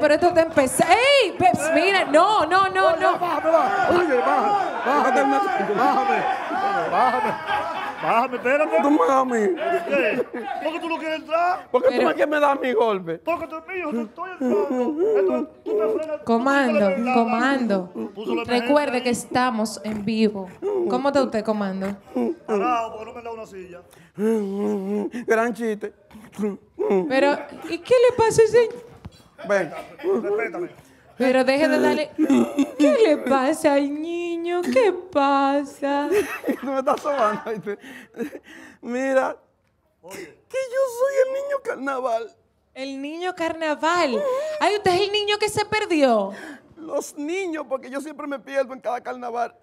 pero esto te empecé. ¡Ey! Peps, mira, no, no, no, no. Bájame, bájame, bájame, bájame, bájame. Bájame, espérate. Tú mami. ¿Qué? ¿Por qué tú no quieres entrar? ¿Por qué tú me quieres me dar mi golpe? Porque tú mío, tú estoy entrando. Tú te frenas, comando, comando. Recuerde que estamos en vivo. ¿Cómo está usted, comando? Parado, porque no me da una silla. Gran chiste. Pero, ¿y qué le pasa a ese Venga, Pero deje de darle. ¿Qué le pasa al niño? ¿Qué pasa? Tú me estás sobando. Mira, que yo soy el niño carnaval. El niño carnaval. Ay, usted es el niño que se perdió. Los niños, porque yo siempre me pierdo en cada carnaval.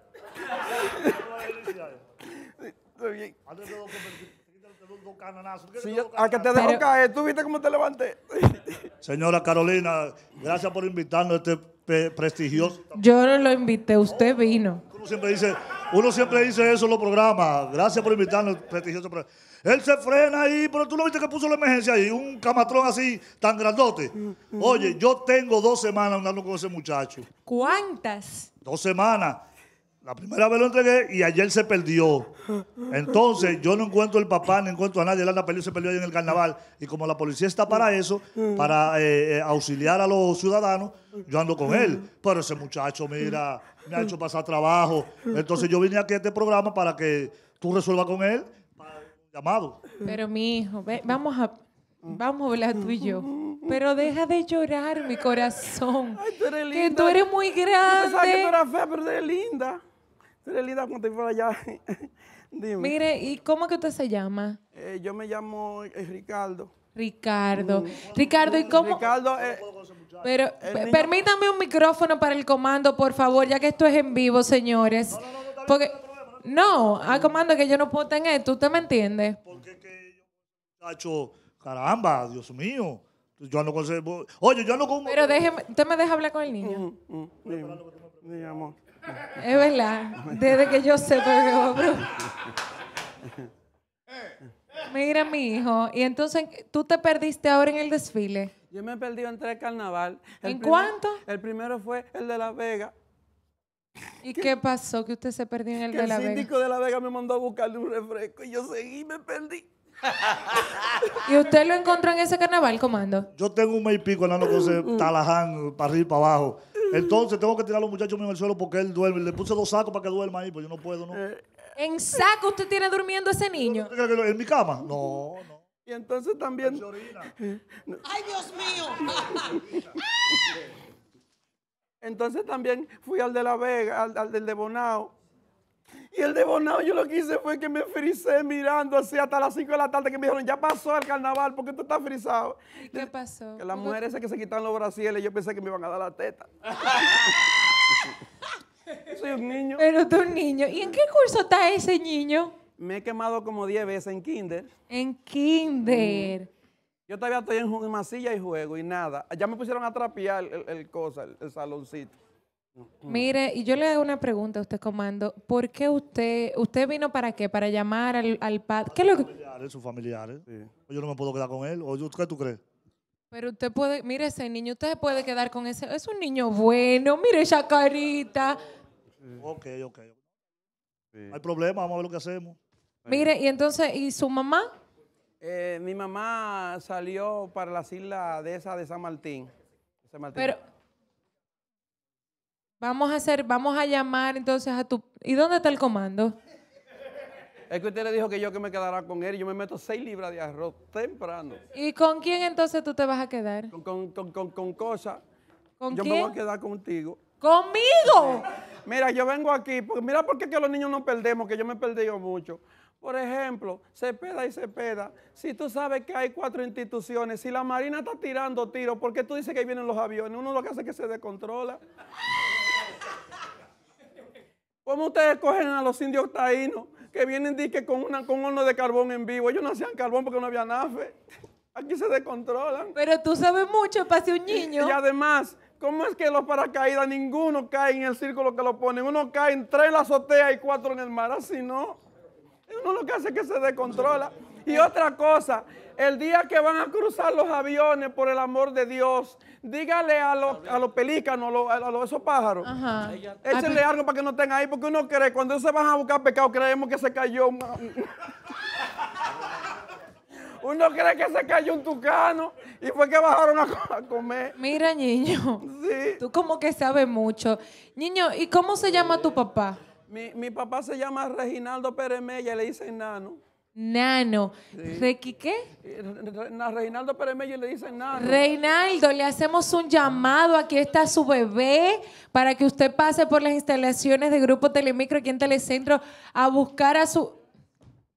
Estoy bien a que te dejo ¿tú viste te levanté? Señora Carolina, gracias por invitarnos a este prestigioso. Yo no lo invité, usted vino. Uno siempre dice, uno siempre dice eso en los programas. Gracias por invitarnos, prestigioso Él se frena ahí, pero tú lo viste que puso la emergencia ahí, un camatrón así tan grandote. Mm, mm. Oye, yo tengo dos semanas andando con ese muchacho. ¿Cuántas? Dos semanas. La primera vez lo entregué y ayer se perdió. Entonces, yo no encuentro el papá, no encuentro a nadie. anda y se perdió ahí en el carnaval. Y como la policía está para eso, para eh, eh, auxiliar a los ciudadanos, yo ando con él. Pero ese muchacho, mira, me ha hecho pasar trabajo. Entonces, yo vine aquí a este programa para que tú resuelvas con él para llamado. Pero, mi hijo, vamos a. Vamos a hablar tú y yo. Pero deja de llorar, mi corazón. tú eres Que tú eres muy grande. Yo pensaba que tú eras fea, pero eres linda cuando dime. Mire, ¿y cómo que usted se llama? Eh, yo me llamo eh, Ricardo. Ricardo. Mm. Ricardo, ¿y mm, cómo? Ricardo, eh, pero permítame un micrófono para el comando, por favor, ya que esto es en vivo, señores. No, Porque, no, a comando que yo no puedo tener, ¿tú te me entiendes? Porque que yo, muchacho, caramba, Dios mío. Yo no consigo, Oye, yo no como. Pero déjeme, usted me deja hablar con el niño. amor. Es verdad. Desde que yo sé que Mira, mi hijo. Y entonces, ¿tú te perdiste ahora en el desfile? Yo me he perdido en tres carnaval. ¿En cuánto? El primero fue el de la vega ¿Y ¿Qué? pasó que usted se perdió en el de La Vega? El síndico de La Vega me mandó a buscarle un refresco y yo seguí y me perdí. ¿Y usted lo encontró en ese carnaval, comando? Yo tengo un mes y pico andando con ese mm. talaján para arriba y para abajo. Entonces tengo que tirar a los muchachos míos al suelo porque él duerme. Le puse dos sacos para que duerma ahí, pues yo no puedo, ¿no? Eh, ¿En saco usted tiene durmiendo ese niño? ¿En mi cama? No, no. Y entonces también. ¡Ay, Dios mío! entonces también fui al de La Vega, al, al del de Bonao y el bonao yo lo que hice fue que me frisé mirando así hasta las 5 de la tarde que me dijeron, ya pasó el carnaval, porque tú estás frisado? ¿Qué pasó? Que las mujeres que se quitan los brasiles, yo pensé que me iban a dar la teta. Soy un niño. Pero tú un niño. ¿Y en qué curso está ese niño? Me he quemado como 10 veces en kinder. En kinder. Mm. Yo todavía estoy en, masilla y juego y nada. Ya me pusieron a trapear el, el cosa, el saloncito. Mire, y yo le hago una pregunta a usted, comando. ¿Por qué usted, usted vino para qué? Para llamar al, al padre. ¿Qué es lo que? sus familiares. Yo no me puedo quedar con él. ¿O qué tú crees? Pero usted puede, mire ese niño, usted se puede quedar con ese. Es un niño bueno, mire esa carita. Ok, ok. Hay problema, vamos a ver lo que hacemos. Mire, y entonces, ¿y su mamá? Eh, mi mamá salió para las islas de esa de San Martín. San Martín. Pero, Vamos a hacer, vamos a llamar entonces a tu. ¿Y dónde está el comando? Es que usted le dijo que yo que me quedara con él yo me meto seis libras de arroz temprano. ¿Y con quién entonces tú te vas a quedar? Con, con, con, con, cosas. yo me voy a quedar contigo. ¿Conmigo? Mira, yo vengo aquí, mira por qué que los niños no perdemos, que yo me he perdido mucho. Por ejemplo, peda y Cepeda, si tú sabes que hay cuatro instituciones, si la Marina está tirando tiros, ¿por qué tú dices que vienen los aviones? Uno lo que hace es que se descontrola. ¿Cómo ustedes cogen a los indios taínos que vienen dique con, un con horno de carbón en vivo? Ellos no hacían carbón porque no había nafe. Aquí se descontrolan. Pero tú sabes mucho para un niño. Y, además, ¿cómo es que los paracaídas, ninguno cae en el círculo que lo ponen? Uno cae en tres la azotea y cuatro en el mar. Así no. Uno lo que hace es que se descontrola. Y otra cosa, el día que van a cruzar los aviones, por el amor de Dios, dígale a los, a los pelícanos, a, los, esos pájaros, Ajá. échenle algo para que no estén ahí, porque uno cree, cuando se van a buscar pecado, creemos que se cayó un... Uno cree que se cayó un tucano y fue que bajaron a, comer. Mira, niño. Tú como que sabes mucho. Niño, ¿y cómo se llama tu papá? Mi, mi papá se llama Reginaldo Pérez Mella, le dicen nano. Nano. ¿Requi qué? Eh, Reinaldo Pérez le dicen nano. Reinaldo, le hacemos un llamado. Aquí está su bebé para que usted pase por las instalaciones de Grupo Telemicro aquí en Telecentro a buscar a su.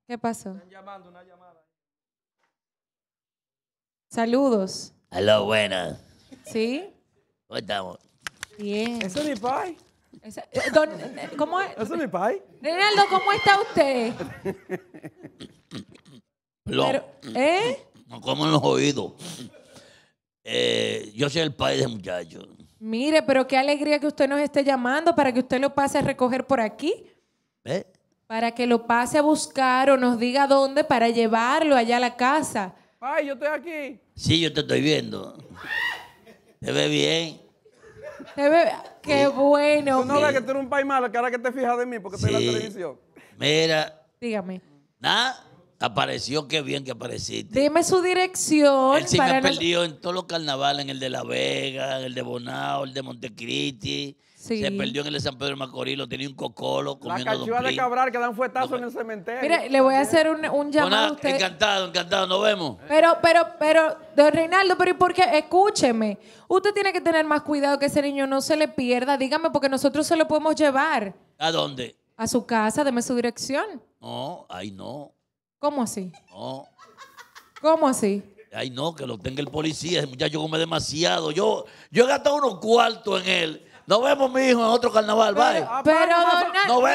¿Qué pasó? Están llamando, una llamada. Saludos. Hola buenas. ¿Sí? ¿Cómo estamos? Bien. ¿Eso es mi pai? Eh, eh, eh, ¿cómo es? ¿Eso es mi pai? Reinaldo, ¿cómo está usted? ¿Eh? No como en los oídos. yo soy el pai de muchachos. Mire, pero qué alegría que usted nos esté llamando para que usted lo pase a recoger por aquí. ¿Eh? Para que lo pase a buscar o nos diga dónde para llevarlo allá a la casa. Pai, yo estoy aquí. Sí, yo te estoy viendo. ¿Te ve bien? ¿Te ve bien? Qué bueno. Tú no ves que tú eres un país malo, que ahora que te fijas de mí porque estoy en la televisión. Mira. Dígame. Nada. Apareció, qué bien que apareciste. Dime su dirección. Él sí me perdió en todos los carnavales, en el de La Vega, en el de Bonao, el de Montecristi. Se perdió en el San Pedro de Macorís, tenía un cocolo comiendo La de que fuetazo en el cementerio. Mire, le voy a hacer un, un llamado a usted. Encantado, encantado, nos vemos. Pero, pero, pero, don Reinaldo, pero ¿y por qué? Escúcheme, usted tiene que tener más cuidado que ese niño no se le pierda. Dígame, porque nosotros se lo podemos llevar. ¿A dónde? A su casa, deme su dirección. No, ay no. ¿Cómo así? No. ¿Cómo así? Ay no, que lo tenga el policía, ese muchacho come demasiado. Yo, yo he gastado unos cuartos en él nos vemos, mi hijo, en otro carnaval. vale. Pero,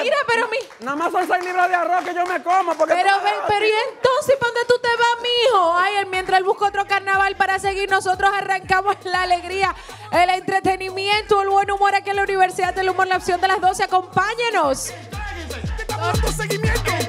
mira, pero mi. Nada más son seis libras de arroz que yo me como. Porque pero, pero y entonces, ¿para dónde tú te vas, mi hijo? Ay, mientras él busca otro carnaval para seguir, nosotros arrancamos la alegría, el entretenimiento, el buen humor aquí en la Universidad del Humor, la opción de las 12. Acompáñenos. Seguimiento.